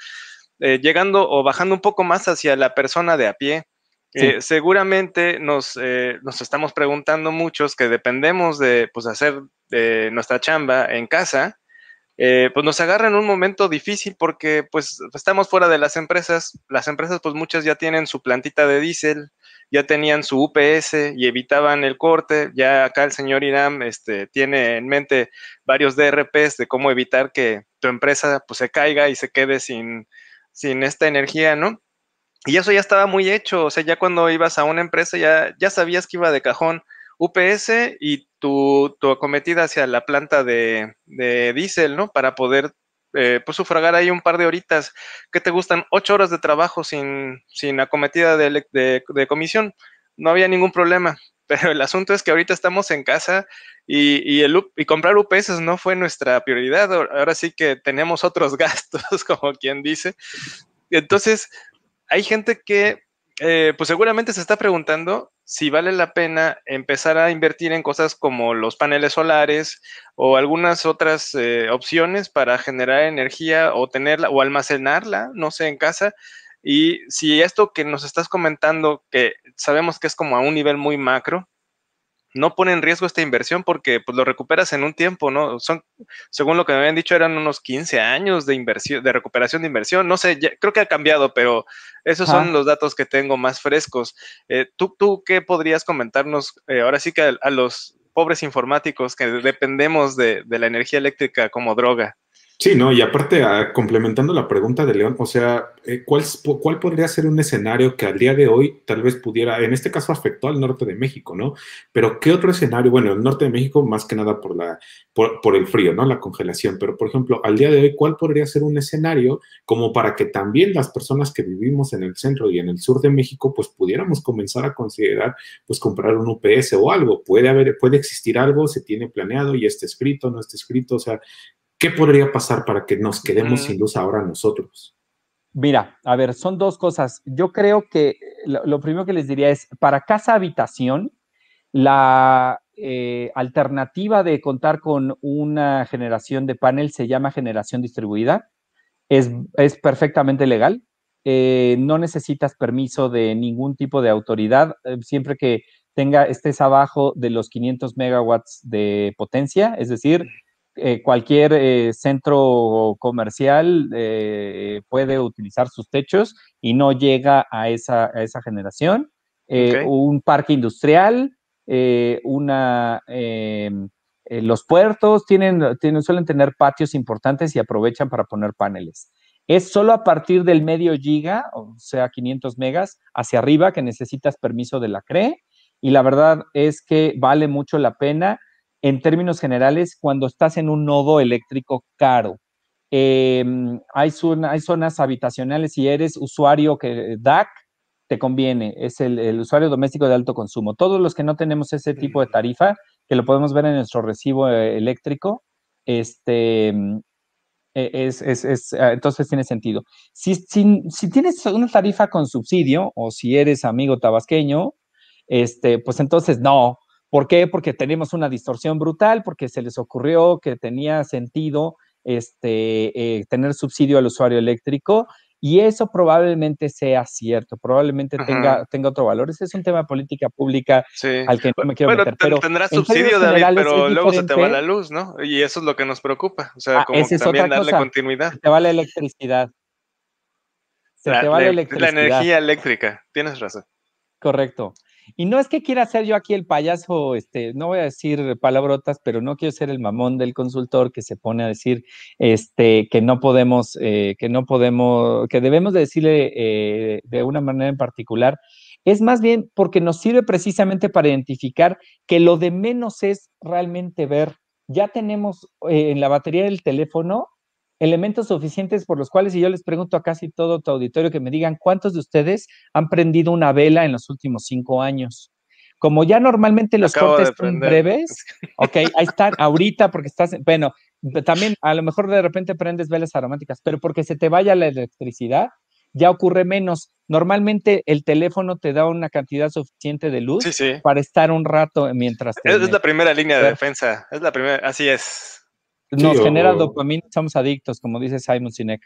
eh, llegando o bajando un poco más hacia la persona de a pie, eh, seguramente eh, nos, estamos preguntando muchos que dependemos de pues, hacer nuestra chamba en casa eh, pues nos agarra en un momento difícil porque pues estamos fuera de las empresas, las empresas pues muchas ya tienen su plantita de diésel, ya tenían su UPS y evitaban el corte, ya acá el señor Irán este, tiene en mente varios DRPs de cómo evitar que tu empresa pues se caiga y se quede sin, sin esta energía, ¿no? Y eso ya estaba muy hecho, o sea, ya cuando ibas a una empresa ya, ya sabías que iba de cajón UPS y tu, acometida hacia la planta de, de diésel, ¿no? Para poder eh, pues, sufragar ahí un par de horitas. ¿Qué te gustan? Ocho horas de trabajo sin, sin acometida de, comisión. No había ningún problema. Pero el asunto es que ahorita estamos en casa y, el, y comprar UPS no fue nuestra prioridad. Ahora sí que tenemos otros gastos, como quien dice. Entonces, hay gente que eh, pues seguramente se está preguntando si vale la pena empezar a invertir en cosas como los paneles solares o algunas otras eh, opciones para generar energía o tenerla o almacenarla, no sé, en casa. Y si esto que nos estás comentando, que sabemos que es como a un nivel muy macro, no pone en riesgo esta inversión porque pues, lo recuperas en un tiempo, ¿no? Son, según lo que me habían dicho, eran unos 15 años de inversión, de recuperación de inversión. No sé, creo que ha cambiado, pero esos son los datos que tengo más frescos. Eh, ¿tú, ¿Tú qué podrías comentarnos eh, ahora sí que a, los pobres informáticos que dependemos de la energía eléctrica como droga?
Sí, no, y aparte, ah, complementando la pregunta de León, o sea, eh, ¿cuál, podría ser un escenario que al día de hoy tal vez pudiera, en este caso afectó al norte de México, ¿no? Pero ¿qué otro escenario? Bueno, el norte de México más que nada por, la, por, por el frío, ¿no? La congelación, pero por ejemplo, al día de hoy, ¿cuál podría ser un escenario como para que también las personas que vivimos en el centro y en el sur de México, pues pudiéramos comenzar a considerar, pues comprar un UPS o algo? Puede haber, puede existir algo, se tiene planeado y está escrito, no está escrito, o sea, ¿Qué podría pasar para que nos quedemos sin luz ahora nosotros?
Mira, a ver, son dos cosas. Yo creo que lo, primero que les diría es, para casa habitación, la eh, alternativa de contar con una generación de panel se llama generación distribuida. Es, perfectamente legal. Eh, no necesitas permiso de ningún tipo de autoridad eh, siempre que tenga, estés abajo de los 500 megawatts de potencia, es decir, eh, cualquier eh, centro comercial eh, puede utilizar sus techos y no llega a esa, generación. Un parque industrial, una, los puertos suelen tener patios importantes y aprovechan para poner paneles. Es solo a partir del medio giga, o sea, 500 megas, hacia arriba que necesitas permiso de la CRE. Y la verdad es que vale mucho la pena en términos generales cuando estás en un nodo eléctrico caro. Em, hay, zonas habitacionales, si eres usuario que eh, DAC, te conviene, es el, usuario doméstico de alto consumo. Todos los que no tenemos ese tipo de tarifa, que lo podemos ver en nuestro recibo eh, eléctrico, este, em, e, ah, entonces tiene sentido. Si, tienes una tarifa con subsidio o si eres amigo tabasqueño, este, pues entonces no, ¿Por qué? Porque tenemos una distorsión brutal, porque se les ocurrió que tenía sentido este, eh, tener subsidio al usuario eléctrico y eso probablemente sea cierto, probablemente tenga, tenga otro valor. Ese es un tema de política pública al que no me quiero meter. Pero tendrás subsidio, David, pero luego se te va la luz,
¿no? Y eso es lo que nos preocupa. O sea, ah, como también darle continuidad. Se
te va la electricidad. Se te va la electricidad. La energía
eléctrica, tienes razón.
Correcto. Y no es que quiera ser yo aquí el payaso, este, no voy a decir palabrotas, pero no quiero ser el mamón del consultor que se pone a decir este, que no podemos, eh, que no podemos, que debemos de decirle eh, de una manera en particular. Es más bien porque nos sirve precisamente para identificar que lo de menos es realmente ver. Ya tenemos eh, en la batería del teléfono elementos suficientes por los cuales, y yo les pregunto a casi todo tu auditorio que me digan cuántos de ustedes han prendido una vela en los últimos cinco años. Como ya normalmente los cortes son breves, ok, ahí están ahorita porque estás, bueno, también a lo mejor de repente prendes velas aromáticas, pero porque se te vaya la electricidad, ya ocurre menos. Normalmente el teléfono te da una cantidad suficiente de luz para estar un rato mientras te... Esa es la
primera línea de defensa, es la primera, así es
nos genera dopamina, somos adictos, como dice Simon Sinek,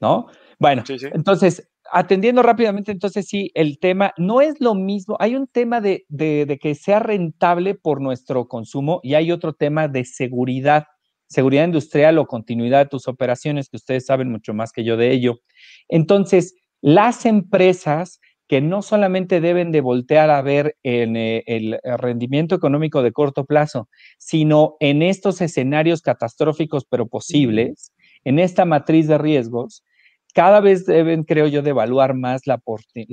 ¿no? Bueno, entonces, atendiendo rápidamente, entonces sí, el tema no es lo mismo, hay un tema de, de, de, que sea rentable por nuestro consumo y hay otro tema de seguridad, seguridad industrial o continuidad de tus operaciones, que ustedes saben mucho más que yo de ello. Entonces, las empresas que no solamente deben de voltear a ver en eh, el eh, rendimiento económico de corto plazo, sino en estos escenarios catastróficos pero posibles, en esta matriz de riesgos, cada vez deben, creo yo, de evaluar más la,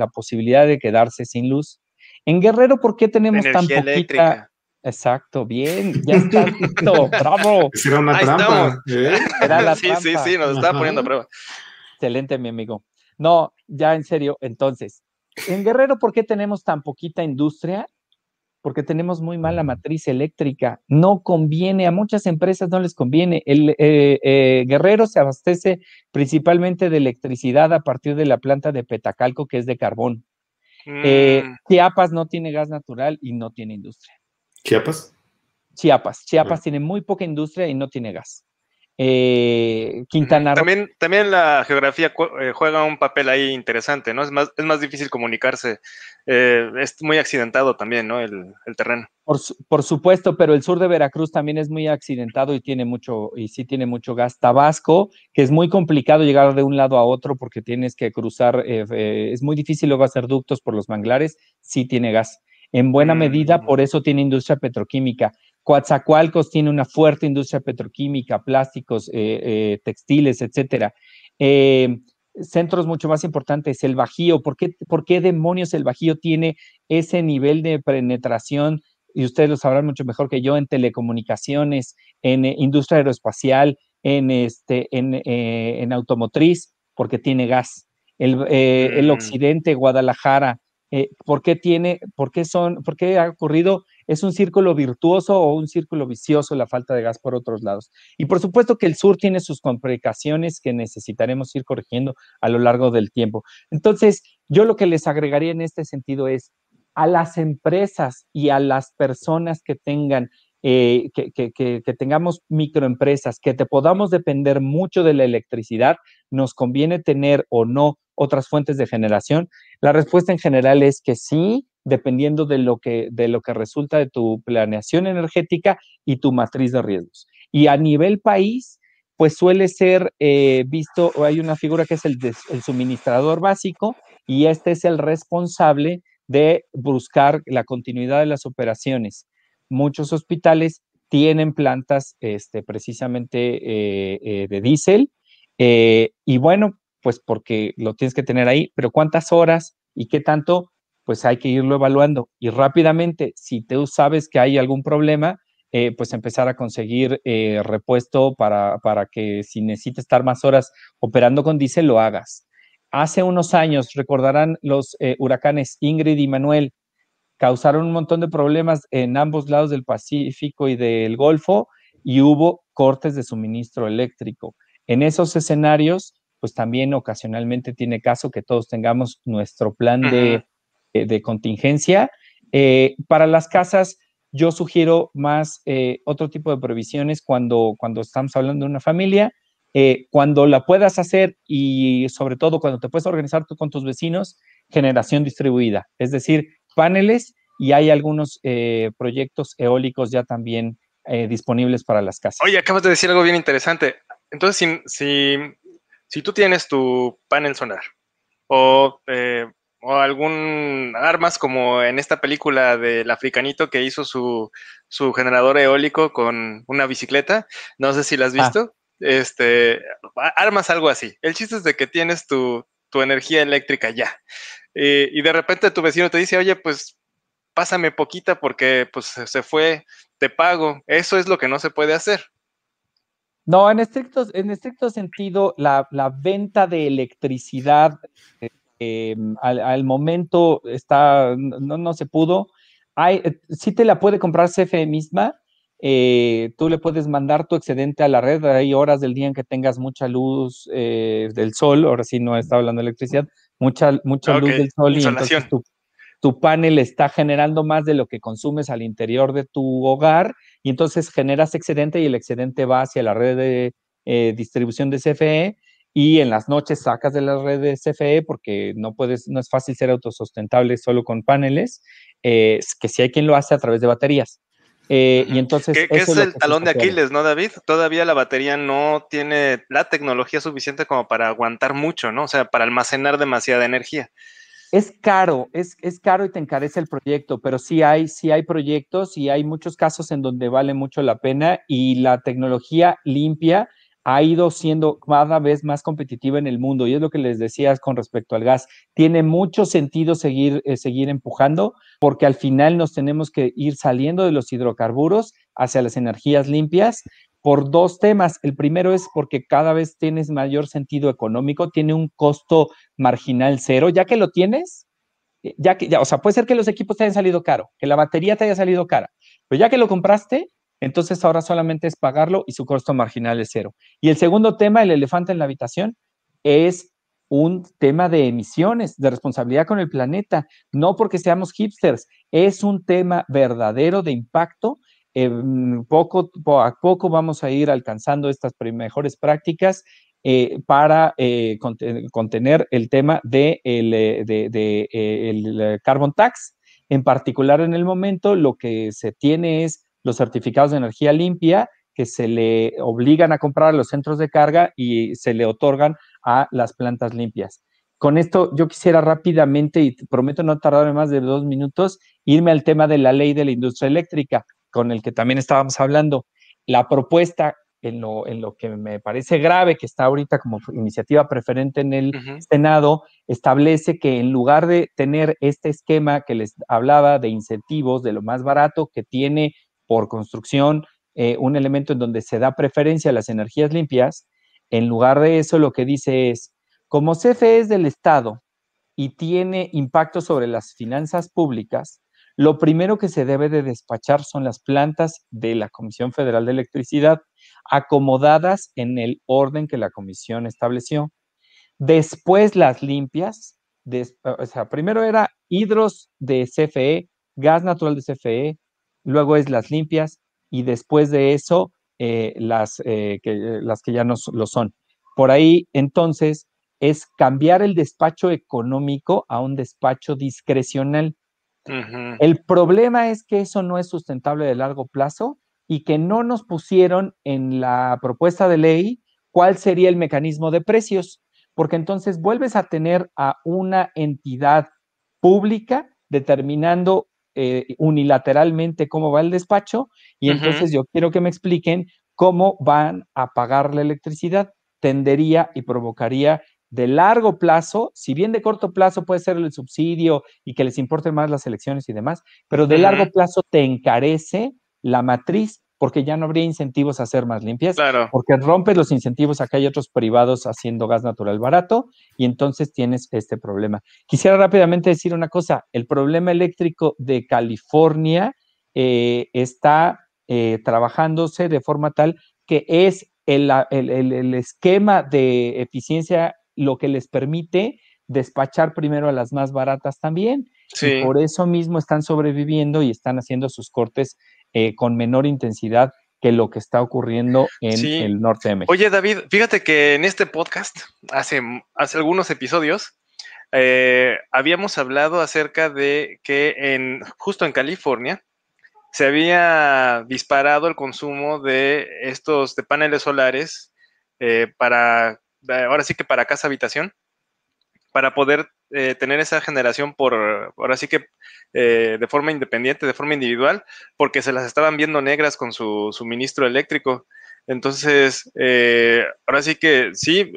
posibilidad de quedarse sin luz. En Guerrero, ¿por qué tenemos tan poquita? Eléctrica. Exacto, bien, ya está bravo. ¿eh? sí, sí, sí, nos está poniendo a prueba. Excelente, mi amigo. No, ya en serio, entonces, en Guerrero, ¿por qué tenemos tan poquita industria? Porque tenemos muy mala matriz eléctrica. No conviene, a muchas empresas no les conviene. El eh, eh, Guerrero se abastece principalmente de electricidad a partir de la planta de Petacalco, que es de carbón. Eh, mm. Chiapas no tiene gas natural y no tiene industria. ¿Chiapas? Chiapas. Chiapas tiene muy poca industria y no tiene gas. Eh, Quintana Roo. También,
también la geografía eh, juega un papel ahí interesante, ¿no? Es más, es más difícil comunicarse. Eh, es muy accidentado también, ¿no? El, terreno.
Por, supuesto, pero el sur de Veracruz también es muy accidentado y tiene mucho, y sí tiene mucho gas. Tabasco, que es muy complicado llegar de un lado a otro porque tienes que cruzar, es muy difícil luego hacer ductos por los manglares, sí tiene gas. En buena mm, medida, mm. por eso tiene industria petroquímica. Coatzacoalcos tiene una fuerte industria petroquímica, plásticos, eh, eh, textiles, etcétera em, centros mucho más importantes, el Bajío. ¿Por qué, qué, demonios el Bajío tiene ese nivel de penetración? Y ustedes lo sabrán mucho mejor que yo en telecomunicaciones, en eh, industria aeroespacial, en, este, en, automotriz, porque tiene gas. El, el mm. occidente, Guadalajara, ¿por, qué tiene, por, qué son, ¿por qué ha ocurrido es un círculo virtuoso o un círculo vicioso la falta de gas por otros lados. Y por supuesto que el sur tiene sus complicaciones que necesitaremos ir corrigiendo a lo largo del tiempo. Entonces, yo lo que les agregaría en este sentido es a las empresas y a las personas que tengan eh, que, que, tengamos microempresas, que te podamos depender mucho de la electricidad, nos conviene tener o no otras fuentes de generación? La respuesta en general es que sí, dependiendo de lo que, de lo que resulta de tu planeación energética y tu matriz de riesgos. Y a nivel país, pues suele ser eh, visto, hay una figura que es el, suministrador básico y este es el responsable de buscar la continuidad de las operaciones. Muchos hospitales tienen plantas este, precisamente eh, eh, de diésel y bueno, pues porque lo tienes que tener ahí, pero ¿cuántas horas y qué tanto? pues hay que irlo evaluando y rápidamente, si tú sabes que hay algún problema, eh, pues empezar a conseguir eh, repuesto para, que si necesitas estar más horas operando con diésel, lo hagas. Hace unos años, recordarán los eh, huracanes Ingrid y Manuel, causaron un montón de problemas en ambos lados del Pacífico y del Golfo y hubo cortes de suministro eléctrico. En esos escenarios, pues también ocasionalmente tiene caso que todos tengamos nuestro plan de eh, de, contingencia. Eh, para las casas, yo sugiero más eh, otro tipo de provisiones cuando, cuando estamos hablando de una familia. cuando la puedas hacer y sobre todo cuando te puedes organizar tú con tus vecinos, generación distribuida, es decir, paneles y hay algunos proyectos eólicos ya también disponibles para las casas.
Oye, acabas de decir algo bien interesante. Entonces, si, si, tú tienes tu panel solar o o algún armas como en esta película del africanito que hizo su, generador eólico con una bicicleta. No sé si la has ah. visto. Este, armas algo así. El chiste es de que tienes tu, energía eléctrica ya. y de repente tu vecino te dice, oye, pues pásame poquita porque pues se fue, te pago. Eso es lo que no se puede hacer.
No, en estricto, en estricto sentido, la, venta de electricidad eh, eh, al, momento está, no, no se pudo. Hay, eh, sí te la puede comprar CFE misma, eh, tú le puedes mandar tu excedente a la red. Hay horas del día en que tengas mucha luz del sol, ahora sí no está hablando de electricidad, mucha, mucha ah, luz del sol y entonces tu, panel está generando más de lo que consumes al interior de tu hogar y entonces generas excedente y el excedente va hacia la red de distribución de CFE y en las noches sacas de las redes CFE porque no puedes, no es fácil ser autosustentable solo con paneles, eh, que si hay quien lo hace a través de baterías. Eh, y entonces. ¿Qué, es, el talón de Aquiles,
no, David? Todavía la batería no tiene la tecnología suficiente como para aguantar mucho, ¿no? O sea, para almacenar demasiada energía.
Es caro, es, es caro y te encarece el proyecto, pero sí hay, sí hay proyectos y hay muchos casos en donde vale mucho la pena y la tecnología limpia ha ido siendo cada vez más competitiva en el mundo y es lo que les decías con respecto al gas. Tiene mucho sentido seguir, eh, seguir empujando porque al final nos tenemos que ir saliendo de los hidrocarburos hacia las energías limpias por dos temas. El primero es porque cada vez tienes mayor sentido económico, tiene un costo marginal cero, ya que lo tienes, eh, ya que, ya, o sea, puede ser que los equipos te hayan salido caro, que la batería te haya salido cara, pero ya que lo compraste, entonces ahora solamente es pagarlo y su costo marginal es cero. Y el segundo tema, el elefante en la habitación, es un tema de emisiones, de responsabilidad con el planeta, no porque seamos hipsters, es un tema verdadero de impacto. poco, a poco vamos a ir alcanzando estas mejores prácticas eh, para eh, contener el tema del de, el eh, carbon tax. En particular, en el momento, lo que se tiene es los certificados de energía limpia que se le obligan a comprar a los centros de carga y se le otorgan a las plantas limpias. Con esto yo quisiera rápidamente, y prometo no tardarme más de dos minutos, irme al tema de la ley de la industria eléctrica, con el que también estábamos hablando. La propuesta en lo, en lo, que me parece grave, que está ahorita como iniciativa preferente en el Senado, establece que en lugar de tener este esquema que les hablaba de incentivos, de lo más barato que tiene por construcción eh, un elemento en donde se da preferencia a las energías limpias, en lugar de eso lo que dice es, como CFE es del Estado y tiene impacto sobre las finanzas públicas, lo primero que se debe de despachar son las plantas de la Comisión Federal de Electricidad acomodadas en el orden que la comisión estableció. Después las limpias, o sea, primero era hidros de CFE, gas natural de CFE, luego es las limpias y después de eso eh, las, eh, que, eh, las que ya no lo son. Por ahí, entonces, es cambiar el despacho económico a un despacho discrecional. El problema es que eso no es sustentable de largo plazo y que no nos pusieron en la propuesta de ley cuál sería el mecanismo de precios, porque entonces vuelves a tener a una entidad pública determinando eh, unilateralmente cómo va el despacho
y entonces yo
quiero que me expliquen cómo van a pagar la electricidad. Tendería y provocaría de largo plazo, si bien de corto plazo puede ser el subsidio y que les importen más las elecciones y demás, pero de largo plazo te encarece la matriz porque ya no habría incentivos a hacer más limpias, porque rompes los incentivos, acá hay otros privados haciendo gas natural barato y entonces tienes este problema. Quisiera rápidamente decir una cosa, el problema eléctrico de California eh, está eh, trabajándose de forma tal que es el, esquema de eficiencia lo que les permite despachar primero a las más baratas también. por eso mismo están sobreviviendo y están haciendo sus cortes eh, con menor intensidad que lo que está ocurriendo en el norte de México.
Oye, David, fíjate que en este podcast, hace, hace algunos episodios, eh, habíamos hablado acerca de que en, justo en California se había disparado el consumo de estos de paneles solares eh, para, ahora sí que para casa habitación, para poder eh, tener esa generación por, ahora sí que eh, de forma independiente, de forma individual, porque se las estaban viendo negras con su suministro eléctrico. Entonces, eh, ahora sí que sí,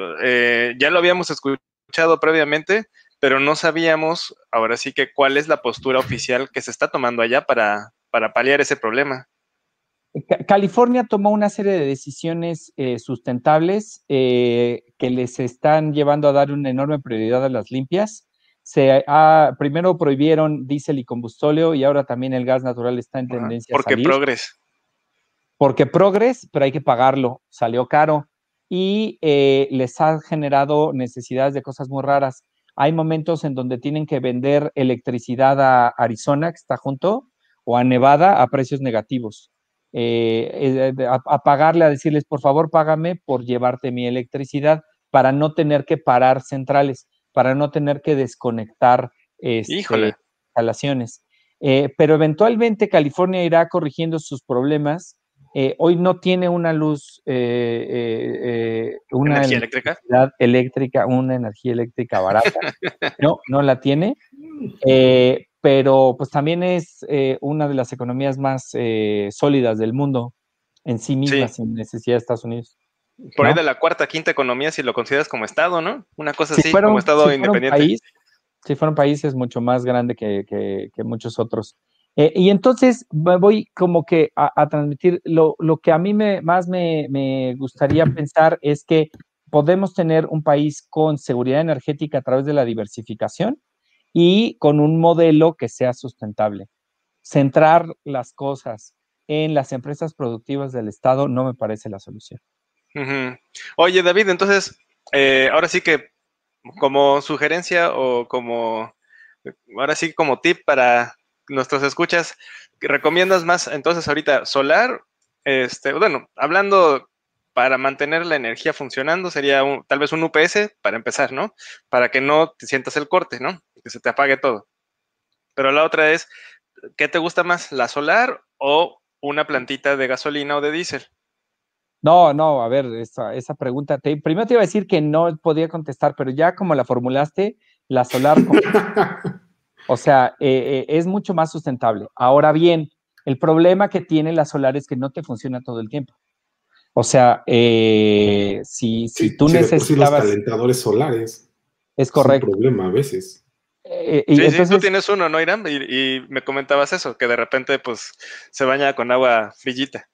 ya lo habíamos escuchado previamente, pero no sabíamos, ahora sí que cuál es la postura oficial que se está tomando allá para, para paliar ese problema.
California tomó una serie de decisiones eh, sustentables eh, que les están llevando a dar una enorme prioridad a las limpias. Se primero prohibieron diésel y combustóleo y ahora también el gas natural está en tendencia Porque a Progres. Porque Progres, pero hay que pagarlo, salió caro y eh, les ha generado necesidades de cosas muy raras. Hay momentos en donde tienen que vender electricidad a Arizona, que está junto, o a Nevada a precios negativos eh, eh, a, pagarle, a decirles, por favor, págame por llevarte mi electricidad para no tener que parar centrales, para no tener que desconectar este, instalaciones. Eh, pero eventualmente California irá corrigiendo sus problemas. hoy no tiene una luz, una energía eléctrica? una energía eléctrica barata. no, no la tiene pero pues también es eh, una de las economías más eh, sólidas del mundo en sí misma, sin necesidad de Estados Unidos.
Por ahí de la cuarta, quinta economía, si lo consideras como Estado, ¿no? Una cosa así, como Estado independiente.
Sí, si países un mucho más grande que, muchos otros. Eh, y entonces me voy como que a, transmitir, lo, que a mí me, más me gustaría pensar es que podemos tener un país con seguridad energética a través de la diversificación, y con un modelo que sea sustentable. Centrar las cosas en las empresas productivas del Estado no me parece la solución.
Oye, David, entonces, eh, ahora sí que como sugerencia o como, ahora sí como tip para nuestras escuchas, ¿recomiendas más entonces ahorita solar? Este, bueno, hablando para mantener la energía funcionando sería tal vez un UPS para empezar, ¿no? Para que no te sientas el corte, ¿no? que se te apague todo. Pero la otra es, ¿qué te gusta más, la solar o una plantita de gasolina o de diésel?
No, no, a ver, esa, pregunta, te, primero te iba a decir que no podía contestar, pero ya como la formulaste, la solar, o sea, eh, eh, es mucho más sustentable. Ahora bien, el problema que tiene la solar es que no te funciona todo el tiempo. O sea, eh, si, si tú si necesitabas... Los calentadores solares. Es correcto. Es un problema a veces. Eh, y, sí, tú tienes
uno, ¿no, Irán? Y, me comentabas eso, que de repente pues se baña con agua frillita.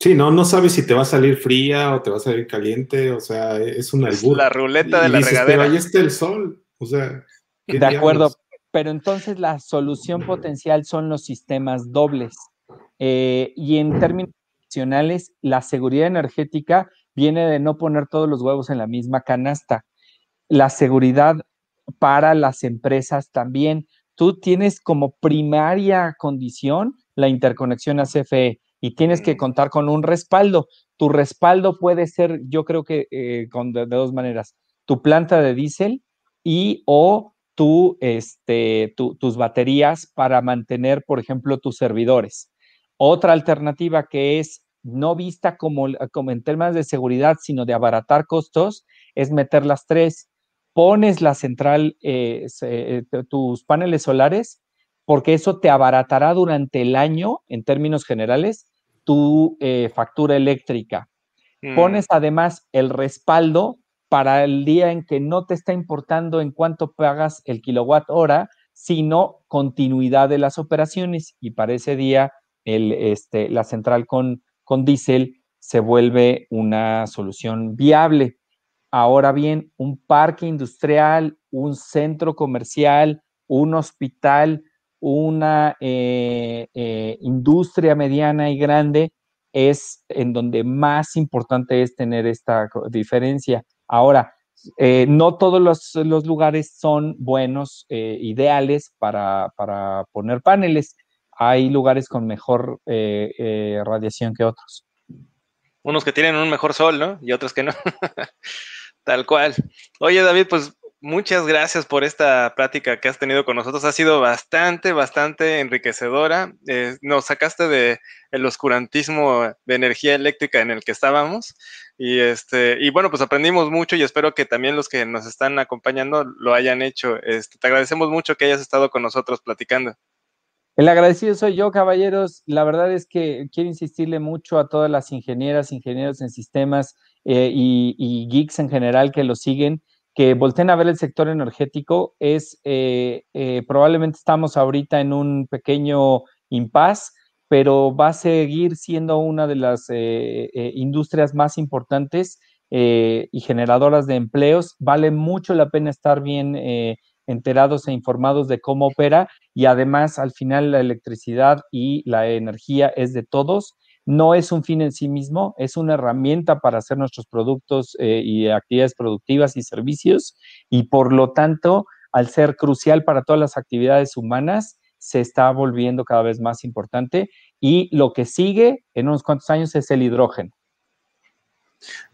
Sí, no, no sabes si te va a salir fría o te va a salir caliente, o sea, es una La ruleta de la dices, regadera. Pero ahí está el
sol, o sea. De acuerdo, pero entonces la solución potencial son los sistemas dobles. Eh, y en términos nacionales, la seguridad energética viene de no poner todos los huevos en la misma canasta. La seguridad para las empresas también. Tú tienes como primaria condición la interconexión a CFE y tienes que mm. contar con un respaldo. Tu respaldo puede ser, yo creo que eh, de, dos maneras, tu planta de diésel y o este, tus baterías para mantener, por ejemplo, tus servidores. Otra alternativa que es no vista como, como en temas de seguridad, sino de abaratar costos, es meter las tres pones la central, eh, eh, tus paneles solares, porque eso te abaratará durante el año, en términos generales, tu eh, factura eléctrica. Mm. Pones además el respaldo para el día en que no te está importando en cuánto pagas el kilowatt hora, sino continuidad de las operaciones y para ese día este, la central con, con diésel se vuelve una solución viable. Ahora bien, un parque industrial, un centro comercial, un hospital, una eh, eh, industria mediana y grande es en donde más importante es tener esta diferencia. Ahora, eh, no todos los, lugares son buenos, ideales para, para, poner paneles. Hay lugares con mejor radiación que otros.
Unos que tienen un mejor sol, ¿no? Y otros que no. Tal cual. Oye, David, pues muchas gracias por esta plática que has tenido con nosotros. Ha sido bastante, bastante enriquecedora. Eh, nos sacaste de el oscurantismo de energía eléctrica en el que estábamos. Y este, y bueno, pues aprendimos mucho y espero que también los que nos están acompañando lo hayan hecho. Este, te agradecemos mucho que hayas estado con nosotros platicando.
El agradecido soy yo, caballeros. La verdad es que quiero insistirle mucho a todas las ingenieras, ingenieros en sistemas eh, y, geeks en general que lo siguen, que volteen a ver el sector energético. Es eh, eh, probablemente estamos ahorita en un pequeño impasse pero va a seguir siendo una de las industrias más importantes y generadoras de empleos. Vale mucho la pena estar bien enterados e informados de cómo opera y además al final la electricidad y la energía es de todos no es un fin en sí mismo, es una herramienta para hacer nuestros productos eh, y actividades productivas y servicios y por lo tanto, al ser crucial para todas las actividades humanas, se está volviendo cada vez más importante y lo que sigue en unos cuantos años es el hidrógeno.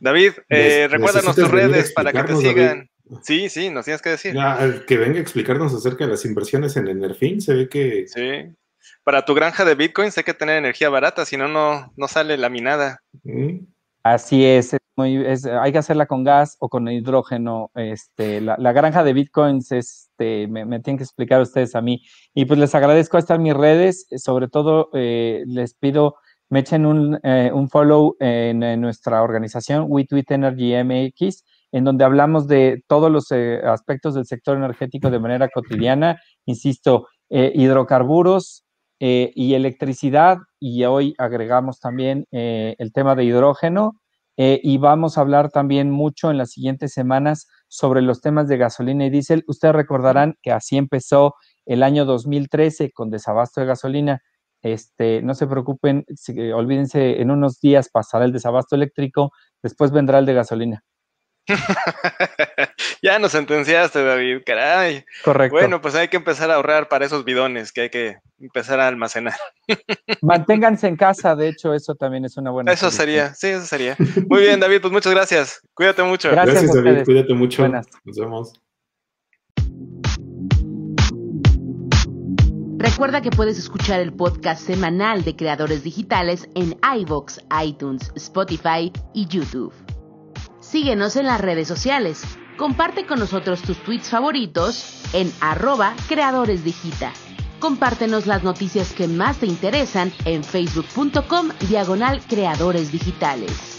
David, eh, recuerda nuestras redes para que te sigan. Sí, sí, nos tienes que decir. Ya, que venga a explicarnos acerca de las inversiones en Enerfin,
se ve que
sí para tu granja de bitcoins hay que tener energía barata, si no, no sale laminada.
minada. Mm. Así es, hay que hacerla con gas o con hidrógeno. Este, la, granja de bitcoins, este, me, tienen que explicar ustedes a mí. Y pues les agradezco estar en mis redes, sobre todo eh, les pido me echen un, eh, follow en, nuestra organización WeTweeT Energy MX, en donde hablamos de todos los eh, aspectos del sector energético de manera cotidiana. Insisto, hidrocarburos, eh, y electricidad, y hoy agregamos también eh, el tema de hidrógeno, eh, y vamos a hablar también mucho en las siguientes semanas sobre los temas de gasolina y diésel. Ustedes recordarán que así empezó el año 2013 con desabasto de gasolina. Este, no se preocupen, olvídense, en unos días pasará el desabasto eléctrico, después vendrá el de gasolina.
ya nos sentenciaste, David, caray. Correcto. Bueno, pues hay que empezar a ahorrar para esos bidones que hay que empezar a almacenar.
Manténganse en casa, de hecho, eso también es una buena. Eso
sería, sí, eso sería. Muy bien, David, pues muchas gracias. Cuídate mucho. Gracias, David,
cuídate mucho. Buenas.
Nos vemos.
Recuerda que puedes escuchar el podcast semanal de creadores digitales en iVoox, iTunes, Spotify y YouTube. Síguenos en las redes sociales. Comparte con nosotros tus tweets favoritos en arroba digita. Compártenos las noticias que más te interesan en facebook.com diagonal creadores digitales.